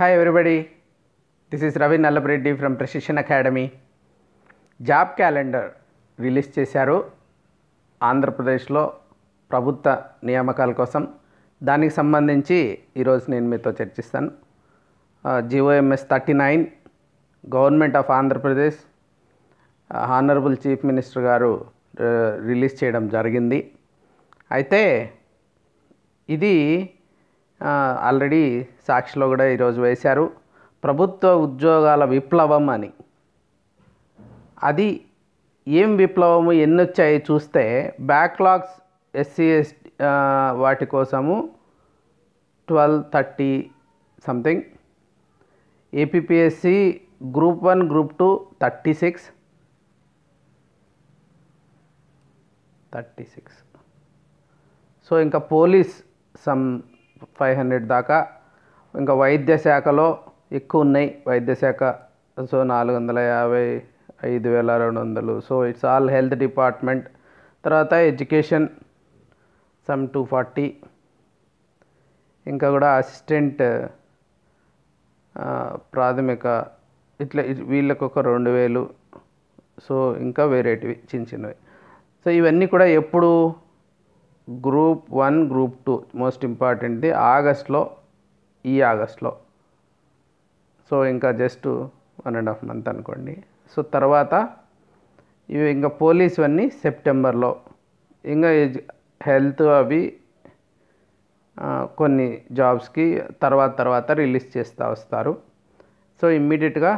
hi everybody this is Ravi Nallabareddy from Prashikshana academy job calendar release చేశారు ఆంధ్రప్రదేశ్లో ప్రభుత్వ నియామకాల కోసం దానికి సంబంధించి ఈరోజు నేను మీతో చర్చిస్తాను GOMS thirty nine government of Andhra Pradesh honourable chief minister గారు రిలీజ్ చేయడం జరిగింది అయితే ఇది ఆల్రెడీ సాక్షిలో కూడా ఈరోజు వేశారు ప్రభుత్వ ఉద్యోగాల విప్లవం అని అది ఏం విప్లవము ఎన్ని వచ్చాయి చూస్తే బ్యాక్లాగ్స్ ఎస్సీ ఎస్ వాటి కోసము twelve thirty something APSC group one group two thirty six thirty six so ఇంకా పోలీస్ సమ్ ఫైవ్ హండ్రెడ్ దాకా ఇంకా వైద్య శాఖలో ఎక్కువ ఉన్నాయి వైద్య శాఖ సో నాలుగు వందల యాభై ఐదు వేల రెండు వందలు so it's all health department తర్వాత ఎడ్యుకేషన్ సమ్ టూ ఫార్టీ ఇంకా కూడా అసిస్టెంట్ ప్రాథమిక ఇట్లా వీళ్ళకు ఒక రెండు వేలు సో ఇంకా వేరేటివి చిన్న చిన్నవి సో ఇవన్నీ కూడా ఎప్పుడు group one group two most ఇంపార్టెంట్ది ఆగస్ట్లో ఈ ఆగస్ట్లో సో ఇంకా just one and half month అనుకోండి సో తర్వాత ఇవి ఇంకా పోలీసు అన్నీ సెప్టెంబర్లో ఇంకా హెల్త్ అవి కొన్ని జాబ్స్కి తర్వాత తర్వాత రిలీజ్ చేస్తూ వస్తారు సో ఇమ్మీడియట్గా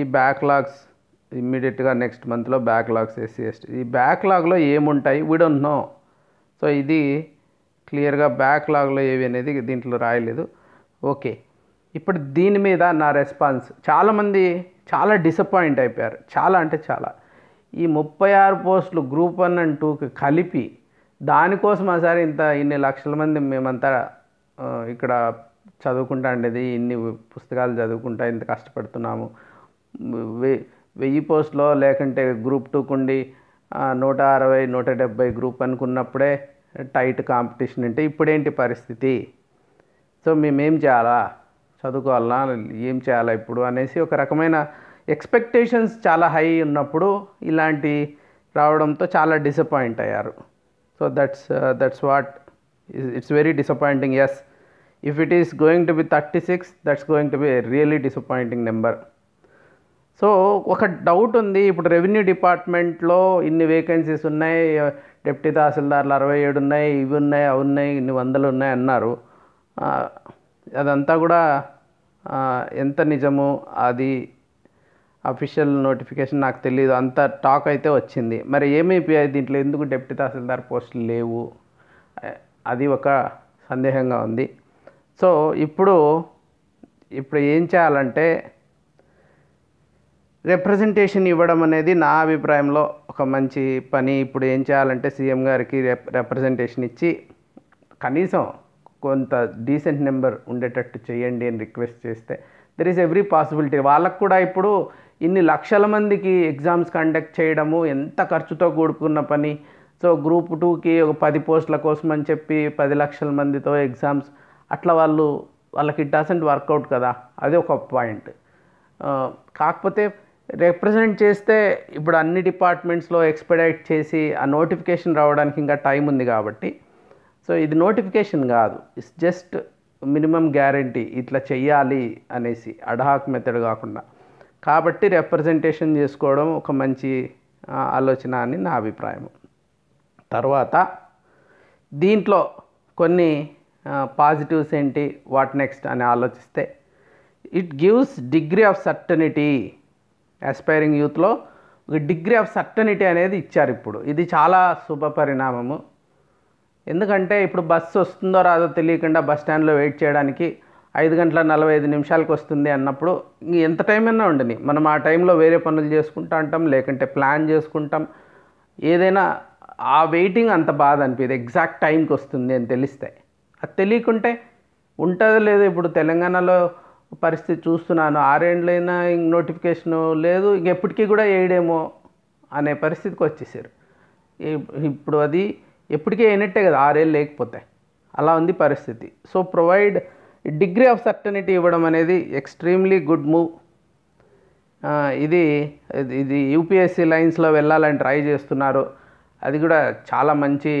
ఈ బ్యాక్లాగ్స్ ఇమ్మీడియట్గా నెక్స్ట్ మంత్లో బ్యాక్లాగ్స్ ఎస్సీ ఎస్టీ ఈ బ్యాక్లాగ్లో ఏముంటాయి వీ నో సో ఇది క్లియర్గా బ్యాక్లాగ్లో ఏవి అనేది దీంట్లో రాయలేదు ఓకే ఇప్పుడు దీని మీద నా రెస్పాన్స్ చాలామంది చాలా డిసప్పాయింట్ అయిపోయారు చాలా అంటే చాలా ఈ ముప్పై ఆరు పోస్టులు గ్రూప్ వన్ అండ్ టూకి కలిపి దానికోసం ఒకసారి ఇంత ఇన్ని లక్షల మంది మేమంతా ఇక్కడ చదువుకుంటా ఉండేది ఇన్ని పుస్తకాలు చదువుకుంటా ఇంత కష్టపడుతున్నాము వెయ్యి పోస్టులో లేకుంటే గ్రూప్ టూకుండి నూట అరవై నూట డెబ్భై గ్రూప్ అనుకున్నప్పుడే టైట్ కాంపిటీషన్ అంటే ఇప్పుడేంటి పరిస్థితి సో మేమేం చేయాలా చదువుకోవాలా ఏం చేయాలా ఇప్పుడు అనేసి ఒక రకమైన ఎక్స్పెక్టేషన్స్ చాలా హై ఉన్నప్పుడు ఇలాంటి రావడంతో చాలా డిసప్పాయింట్ అయ్యారు so that's that's what it's very disappointing as if it is going to be thirty six that's going to be really disappointing number so ఒక డౌట్ ఉంది ఇప్పుడు రెవెన్యూ డిపార్ట్మెంట్లో ఇన్ని వేకెన్సీస్ ఉన్నాయి డిప్టీ తహసీల్దార్లు అరవై ఏడు ఉన్నాయి ఇవి ఉన్నాయి అవి ఉన్నాయి ఇన్ని వందలు ఉన్నాయి అన్నారు అదంతా కూడా ఎంత నిజము అది అఫీషియల్ నోటిఫికేషన్ నాకు తెలియదు అంత టాక్ అయితే వచ్చింది మరి ఏమైపోయాయి దీంట్లో ఎందుకు డిప్టీ తహసీల్దార్ పోస్టులు లేవు అది ఒక సందేహంగా ఉంది సో ఇప్పుడు ఇప్పుడు ఏం చేయాలంటే రిప్రజెంటేషన్ ఇవ్వడం అనేది నా అభిప్రాయంలో ఒక మంచి పని ఇప్పుడు ఏం చేయాలంటే సీఎం గారికి రిప్ రిప్రజెంటేషన్ ఇచ్చి కనీసం కొంత డీసెంట్ నెంబర్ ఉండేటట్టు చేయండి అని రిక్వెస్ట్ చేస్తే దెర్ ఈస్ ఎవ్రీ పాసిబిలిటీ వాళ్ళకు కూడా ఇప్పుడు ఇన్ని లక్షల మందికి ఎగ్జామ్స్ కండక్ట్ చేయడము ఎంత ఖర్చుతో కూడుకున్న పని సో గ్రూప్ టూకి ఒక పది పోస్టుల కోసం అని చెప్పి పది లక్షల మందితో ఎగ్జామ్స్ అట్లా వాళ్ళు వాళ్ళకి ఇట్ డజంట్ వర్కౌట్ కదా అది ఒక పాయింట్ కాకపోతే రిప్రజెంట్ చేస్తే ఇప్పుడు అన్ని డిపార్ట్మెంట్స్లో ఎక్స్పెడైట్ చేసి ఆ నోటిఫికేషన్ రావడానికి ఇంకా టైం ఉంది కాబట్టి సో ఇది నోటిఫికేషన్ కాదు ఇట్స్ జస్ట్ మినిమం గ్యారంటీ ఇట్లా చెయ్యాలి అనేసి అడ్హాక్ మెథడ్ కాకుండా కాబట్టి రిప్రజెంటేషన్ చేసుకోవడం ఒక మంచి ఆలోచన అని నా అభిప్రాయం తర్వాత దీంట్లో కొన్ని పాజిటివ్స్ ఏంటి వాట్ నెక్స్ట్ అని ఆలోచిస్తే it gives degree of certainty aspiring యూత్లో ఒక డిగ్రీ ఆఫ్ సర్టనిటీ అనేది ఇచ్చారు ఇప్పుడు ఇది చాలా శుభ పరిణామము ఎందుకంటే ఇప్పుడు బస్సు వస్తుందో రాదో తెలియకుండా బస్ స్టాండ్లో వెయిట్ చేయడానికి ఐదు గంటల నలభై ఐదు నిమిషాలకు వస్తుంది అన్నప్పుడు ఎంత టైం అయినా ఉండని మనం ఆ టైంలో వేరే పనులు చేసుకుంటా అంటాం లేకుంటే ప్లాన్ చేసుకుంటాం ఏదైనా ఆ వెయిటింగ్ అంత బాధ అనిపించదు ఎగ్జాక్ట్ టైంకి వస్తుంది అని తెలిస్తే అది తెలియకుంటే ఉంటుందో లేదో ఇప్పుడు తెలంగాణలో పరిస్థితి చూస్తున్నాను ఆరేండ్లైనా ఇంక నోటిఫికేషన్ లేదు ఇంక ఎప్పటికీ కూడా వేయడేమో అనే పరిస్థితికి వచ్చేసారు ఇప్పుడు అది ఎప్పటికీ అయినట్టే కదా ఆరేళ్ళు లేకపోతే అలా ఉంది పరిస్థితి so provide degree of certainty ఇవ్వడం అనేది ఎక్స్ట్రీమ్లీ గుడ్ మూవ్ ఇది ఇది యూపీఎస్సీ లైన్స్లో వెళ్ళాలని ట్రై చేస్తున్నారు అది కూడా చాలా మంచి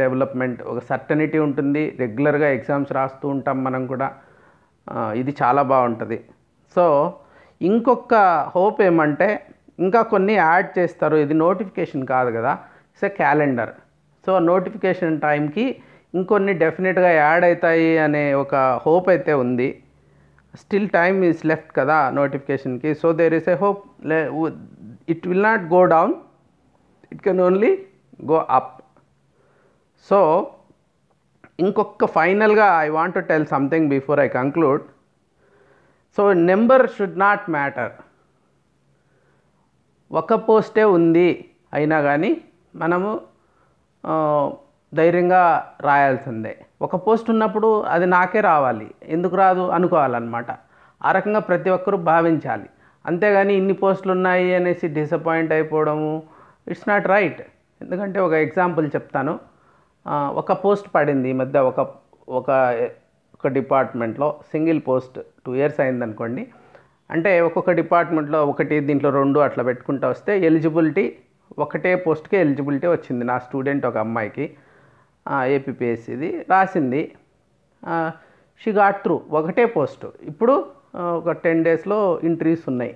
డెవలప్మెంట్ ఒక సర్టనిటీ ఉంటుంది రెగ్యులర్గా ఎగ్జామ్స్ రాస్తూ ఉంటాం మనం కూడా ఇది చాలా బాగుంటుంది సో ఇంకొక హోప్ ఏమంటే ఇంకా కొన్ని యాడ్ చేస్తారు ఇది నోటిఫికేషన్ కాదు కదా it's a calendar so notification టైంకి ఇంకొన్ని డెఫినెట్గా యాడ్ అవుతాయి అనే ఒక హోప్ అయితే ఉంది స్టిల్ టైమ్ ఈజ్ లెఫ్ట్ కదా నోటిఫికేషన్కి so there is a hope it will not go down it can only go up so ఇంకొక ఫైనల్గా I want to tell something before I conclude so number should not matter ఒక పోస్టే ఉంది అయినా కానీ మనము ధైర్యంగా రాయాల్సిందే ఒక పోస్ట్ ఉన్నప్పుడు అది నాకే రావాలి ఎందుకు రాదు అనుకోవాలన్నమాట ఆ రకంగా ప్రతి ఒక్కరూ భావించాలి అంతేగాని ఇన్ని పోస్టులు ఉన్నాయి అనేసి డిసప్పాయింట్ అయిపోవడము ఇట్స్ నాట్ రైట్ ఎందుకంటే ఒక ఎగ్జాంపుల్ చెప్తాను ఒక పోస్ట్ పడింది ఈ మధ్య ఒక ఒక ఒక డిపార్ట్మెంట్లో సింగిల్ పోస్ట్ టూ ఇయర్స్ అయిందనుకోండి అంటే ఒక్కొక్క డిపార్ట్మెంట్లో ఒకటి దీంట్లో రెండు అట్లా పెట్టుకుంటూ వస్తే ఎలిజిబిలిటీ ఒకటే పోస్ట్కి ఎలిజిబిలిటీ వచ్చింది నా స్టూడెంట్ ఒక అమ్మాయికి ఏపీపీఎస్సీది రాసింది షీ గాట్ త్రూ ఒకటే పోస్ట్ ఇప్పుడు ఒక టెన్ డేస్లో ఇంట్రీస్ ఉన్నాయి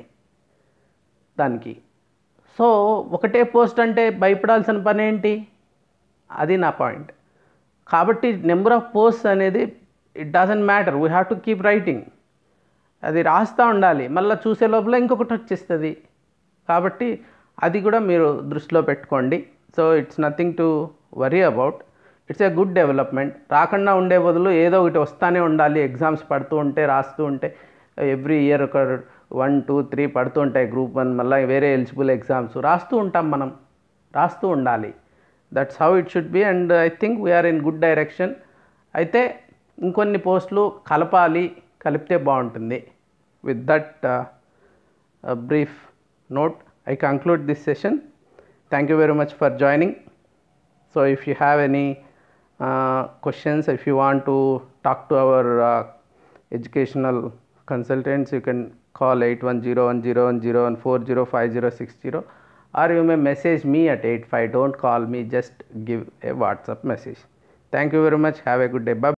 దానికి సో ఒకటే పోస్ట్ అంటే భయపడాల్సిన పని ఏంటి అది నా పాయింట్ కాబట్టి నెంబర్ ఆఫ్ పోస్ట్ అనేది it doesn't matter we have to keep writing అది రాస్తూ ఉండాలి మళ్ళీ చూసే లోపల ఇంకొకటి వచ్చేస్తుంది కాబట్టి అది కూడా మీరు దృష్టిలో పెట్టుకోండి so it's nothing to worry about it's a good development రాకుండా ఉండే బదులు ఏదో ఒకటి వస్తానే ఉండాలి ఎగ్జామ్స్ పడుతూ ఉంటే రాస్తూ ఉంటే ఎవ్రీ ఇయర్ ఒక వన్ టూ త్రీ పడుతూ ఉంటాయి గ్రూప్ వన్ మళ్ళీ వేరే ఎలిజిబుల్ ఎగ్జామ్స్ రాస్తూ ఉంటాం మనం రాస్తూ ఉండాలి that is how it should be and uh, I think we are in good direction అయితే ఇంకొన్ని పోస్టులు కలపాలి కలిపితే బాగుంటుంది with that brief note I conclude this session thank you very much for joining so if you have any questions if you want to talk to our uh, educational consultants you can call 8101010405060 or you may message me at 85 don't call me just give a whatsapp message thank you very much have a good day bye